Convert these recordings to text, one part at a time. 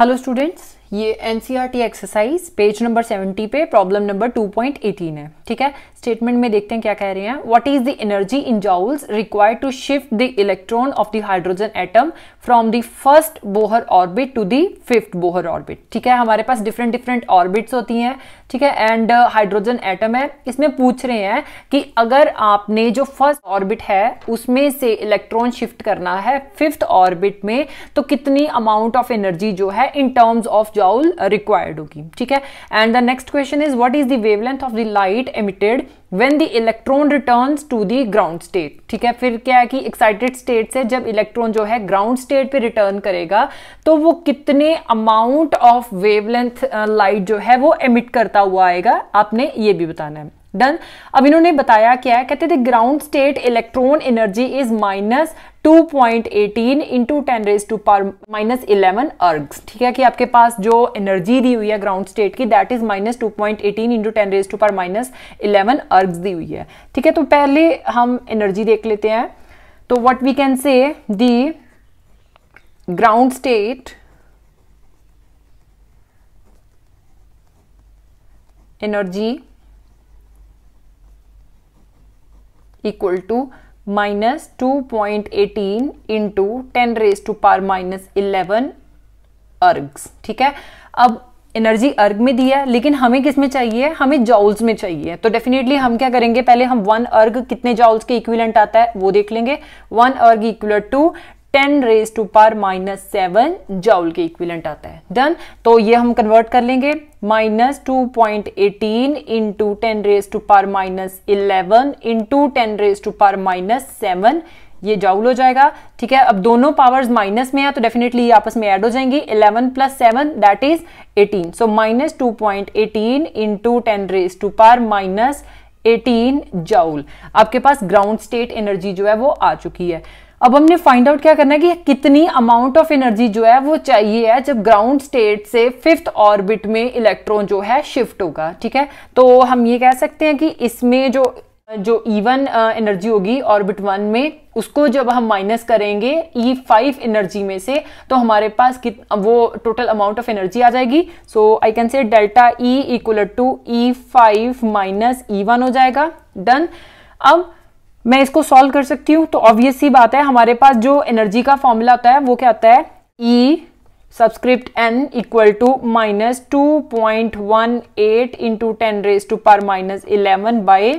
Hello students ये N exercise page number 70 पे problem number 2.18 है ठीक है स्टेटमेंट में देखते हैं क्या कह रहे हैं what is the energy in joules required to shift the electron of the hydrogen atom from the first Bohr orbit to the fifth Bohr orbit ठीक है हमारे पास डिफरेंट डिफरेंट ऑर्बिट्स होती हैं ठीक है एंड हाइड्रोजन एटम है इसमें पूछ रहे हैं कि अगर आपने जो फर्स्ट ऑर्बिट है उसमें से इलेक्ट्रॉन शिफ्ट करना है फिफ्थ ऑर्बिट में तो कितनी अमाउंट ऑफ एनर्जी जो है in terms of joule required होगी ठीक है and the next question is what is the wavelength of the light emitted when the electron return to the ground state ठीक है फिर क्या है कि एक्साइटेड स्टेट से जब इलेक्ट्रॉन जो है ग्राउंड स्टेट पे रिटर्न करेगा तो वो कितने अमाउंट ऑफ वेवलेंथ लाइट जो है वो एमिट करता हुआ आएगा आपने ये भी बताना है डन अब इन्होंने बताया क्या है कहते थे ground state electron energy is minus 2.18 into ten raise to per minus eleven ergs ठीक है कि आपके पास जो एनर्जी दी हुई है ग्राउंड स्टेट की that is minus two point eighteen into ten raise to per minus eleven ergs दी हुई है ठीक है तो पहले हम एनर्जी देख लेते हैं तो what we can say the ground state energy equal to minus two point eighteen to ten raise to par minus eleven erg ठीक है अब एनर्जी अर्ग में दिया है लेकिन हमें किस में चाहिए हमें जाउल्स में चाहिए तो डेफिनेटली हम क्या करेंगे पहले हम वन अर्ग कितने जाउल्स के इक्विलेंट आता है वो देख लेंगे one erg equal to ten raise to par minus seven joule के इक्विलेंट आता है डन तो ये हम कन्वर्ट कर लेंगे minus two point eighteen into ten raise to par minus eleven into ten raise to par minus seven ये joule हो जाएगा ठीक है अब दोनों पावर्स माइनस में है तो डेफिनेटली ये आपस में ऐड हो जाएंगी 11 plus seven that is 18 so minus two point eighteen into ten raise to par minus eighteen joule आपके पास ग्राउंड स्टेट एनर्जी जो है वो आ चुकी है अब हमने फाइंड आउट क्या करना है कि कितनी अमाउंट ऑफ एनर्जी जो है वो चाहिए है जब ग्राउंड स्टेट से फिफ्थ ऑर्बिट में इलेक्ट्रॉन जो है शिफ्ट होगा ठीक है तो हम ये कह सकते हैं कि इसमें जो जो ईवन एनर्जी होगी ऑर्बिट वन में उसको जब हम माइनस करेंगे ई फाइव एनर्जी में से तो हमारे पास कित वो टोटल अमाउंट ऑफ एनर्जी आ जाएगी so I can say delta E equal to E five minus E one हो जाएगा डन अब मैं इसको सॉल्व कर सकती हूँ तो ऑब्वियस ही बात है हमारे पास जो एनर्जी का फॉर्मूला आता है वो क्या आता है E subscript N equal to minus two point one eight into ten raise to per minus eleven by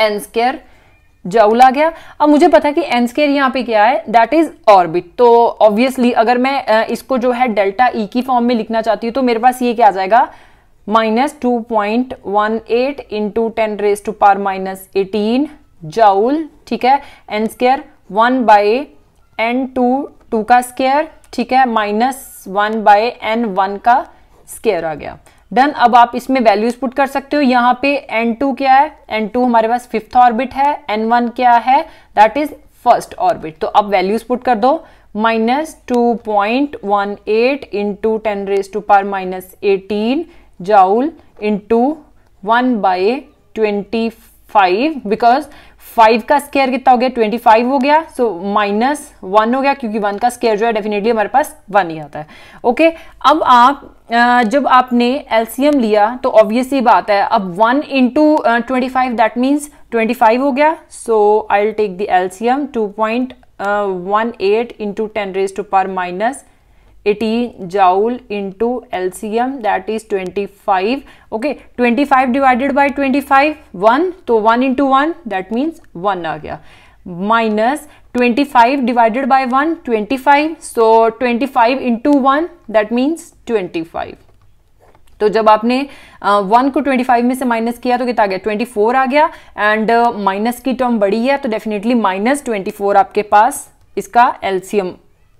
N square joule ला गया अब मुझे पता है कि एन स्केयर यहाँ पे क्या है दैट इज ऑर्बिट तो ऑब्वियसली अगर मैं इसको जो है डेल्टा ई e की फॉर्म में लिखना चाहती हूँ तो मेरे पास ये क्या आ जाएगा minus two point one eight into ten raise to par minus eighteen joule ठीक है N square one by N two two का स्केयर ठीक है minus one by N one का स्केयर आ गया डन अब आप इसमें वैल्यूज पुट कर सकते हो यहाँ पे एन टू क्या है एन टू हमारे पास फिफ्थ ऑर्बिट है एन वन क्या है दैट इज फर्स्ट ऑर्बिट तो अब वैल्यूज पुट कर दो minus two point one eight into ten raise to par minus eighteen joule into one by twenty five because five का स्केयर कितना हो गया ट्वेंटी फाइव हो गया सो माइनस वन हो गया क्योंकि वन का स्केयर जो है डेफिनेटली हमारे पास वन ही आता है ओके okay? अब आप जब आपने एलसीएम लिया तो ऑब्वियसली बात है अब one into twenty five that means twenty five हो गया so I will take the LCM two point one eight into ten raise to per minus 18 joule into LCM that is 25 okay 25 divided by 25 one तो one into one that means one आ गया minus 25 divided by one 25 so 25 five into one that means twenty तो जब आपने one uh, को five में से minus किया तो कितना गया ट्वेंटी फोर आ गया एंड माइनस uh, की टर्म बड़ी है तो डेफिनेटली माइनस ट्वेंटी फोर आपके पास इसका एल्सियम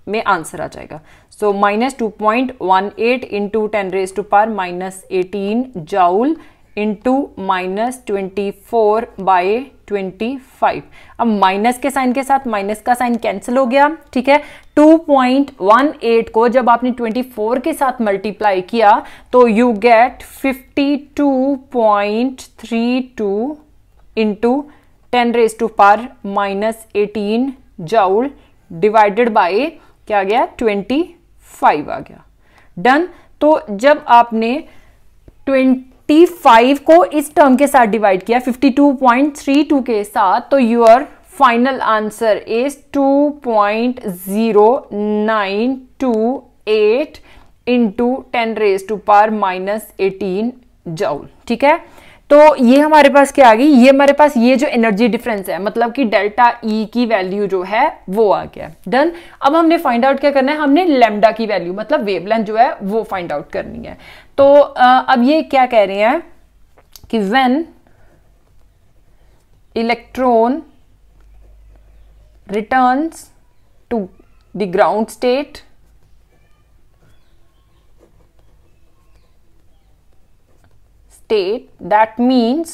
में आंसर आ जाएगा so minus two point one eight into ten raise to par minus eighteen joule into minus twenty four by twenty five अब माइनस के साइन के साथ माइनस का साइन कैंसिल हो गया ठीक है 2.18 को जब आपने 24 के साथ मल्टीप्लाई किया तो you get 52.32 into ten raise to par minus eighteen joule divided by क्या आ गया ट्वेंटी फाइव आ गया डन तो जब आपने ट्वेंटी फाइव को इस टर्म के साथ डिवाइड किया fifty two point three two के साथ तो your final answer is two point zero nine two eight into ten raise to par minus eighteen joule ठीक है तो ये हमारे पास क्या आ गई ये हमारे पास ये जो एनर्जी डिफरेंस है मतलब कि डेल्टा ई e की वैल्यू जो है वो आ गया डन अब हमने फाइंड आउट क्या करना है हमने लेमडा की वैल्यू मतलब वेवलेंथ जो है वो फाइंड आउट करनी है तो अब ये क्या कह रहे हैं कि when electron return to the ground state state that means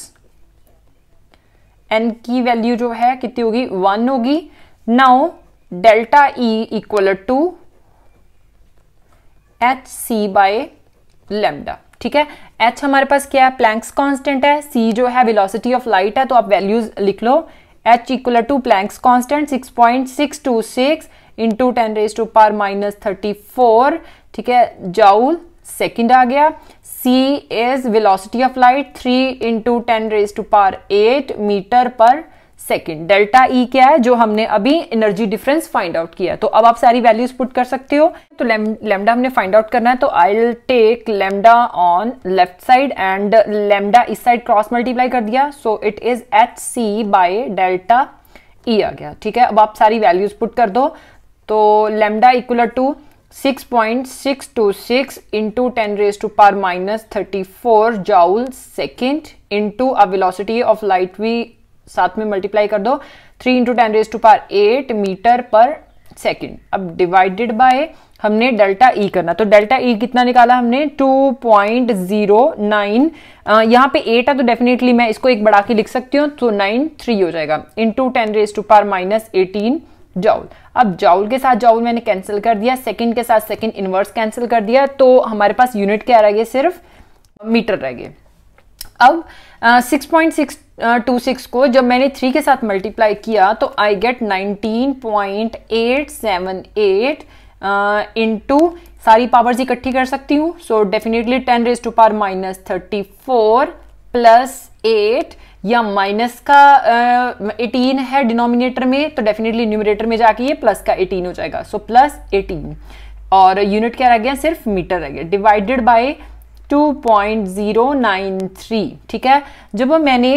N की वैल्यू जो है कितनी होगी वन होगी now delta E equal to H C by lambda ठीक है एच हमारे पास क्या है प्लैंक्स कांस्टेंट है सी जो है वेलोसिटी ऑफ लाइट है तो आप वैल्यूज लिख लो H equal to Planck's constant six point six two six into ten raise to par minus thirty four ठीक है जाउल सेकेंड आ गया c is velocity of light three into ten raise to power eight metre per second delta E क्या है जो हमने अभी energy difference find out किया तो अब आप सारी वैल्यूज पुट कर सकते हो तो लेमडा हमने फाइंड आउट करना है तो I take lambda on left side and lambda इस साइड क्रॉस मल्टीप्लाई कर दिया so it is H C by delta E आ गया ठीक है अब आप सारी वैल्यूज पुट कर दो तो lambda equal to six point six two six into ten raise to par minus thirty four joule second into a velocity of light भी साथ में मल्टीप्लाई कर दो three into ten raise to power eight metre per second अब divided by हमने delta E e करना तो delta E e कितना निकाला हमने टू पॉइंट जीरो नाइन यहाँ पे एट है तो डेफिनेटली मैं इसको एक बढ़ा के लिख सकती हूँ तो नाइन थ्री हो जाएगा into ten raise to par minus eighteen joule अब जाउल के साथ जाउल मैंने कैंसिल कर दिया सेकंड के साथ सेकंड इनवर्स कैंसिल कर दिया तो हमारे पास यूनिट क्या रह गए सिर्फ मीटर रह गए अब six point six two six को जब मैंने थ्री के साथ मल्टीप्लाई किया तो I get nineteen point eight seven eight into सारी पावर्स इकट्ठी कर सकती हूँ so definitely ten raise to par minus thirty four plus eight या माइनस का एटीन uh, है डिनोमिनेटर में तो डेफिनेटली न्यूमिनेटर में जाके ये प्लस का एटीन हो जाएगा सो प्लस एटीन और यूनिट क्या रह गया सिर्फ मीटर रह गया डिवाइडेड बाय 2.093 ठीक है जब मैंने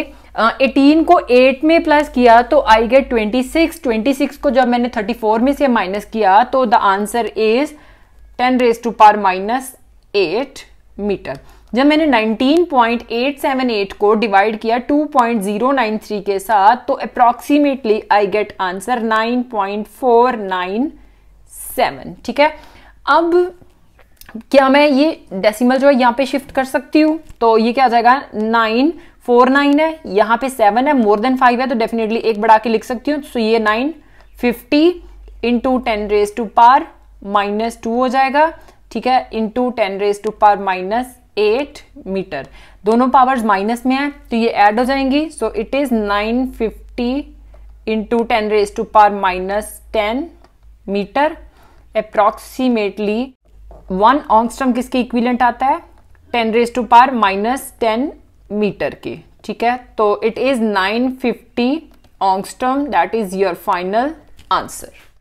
एटीन को एट में प्लस किया तो I get twenty six twenty six को जब मैंने थर्टी फोर में से माइनस किया तो the answer is ten raise to par minus eight metre जब मैंने 19.878 को डिवाइड किया 2.093 के साथ तो अप्रोक्सीमेटली आई गेट आंसर 9.497 ठीक है अब क्या मैं ये डेसिमल जो है यहाँ पे शिफ्ट कर सकती हूँ तो ये क्या आ जाएगा नाइन फोर नाइन है यहाँ पे सेवन है मोर देन फाइव है तो डेफिनेटली एक बढ़ा के लिख सकती हूँ सो तो ये nine fifty into ten raise to par minus two हो जाएगा ठीक है into ten raise to par minus eight metre दोनों पावर्स माइनस में है तो ये ऐड हो जाएंगी so it is nine fifty into ten raise to power minus ten metre approximately one angstrom किसके इक्विलेंट आता है ten raise to power minus ten metre के ठीक है तो it is nine fifty ऑंगस्ट्रम that is your final answer